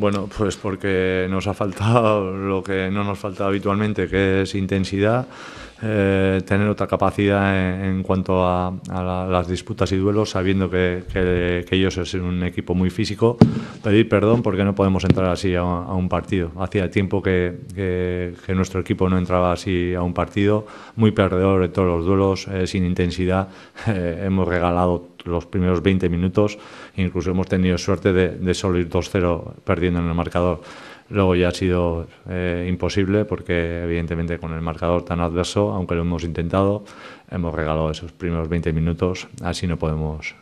Bueno, pues porque nos ha faltado lo que no nos falta habitualmente, que es intensidad. Eh, tener otra capacidad en, cuanto a, las disputas y duelos, sabiendo que, ellos es un equipo muy físico, pedir perdón porque no podemos entrar así a, un partido. Hacía tiempo que, nuestro equipo no entraba así a un partido, muy perdedor de todos los duelos, eh, sin intensidad. Eh, hemos regalado los primeros 20 minutos, incluso hemos tenido suerte de, de solo ir 2-0 perdiendo en el marcador. Luego ya ha sido eh, imposible porque evidentemente con el marcador tan adverso, aunque lo hemos intentado, hemos regalado esos primeros 20 minutos, así no podemos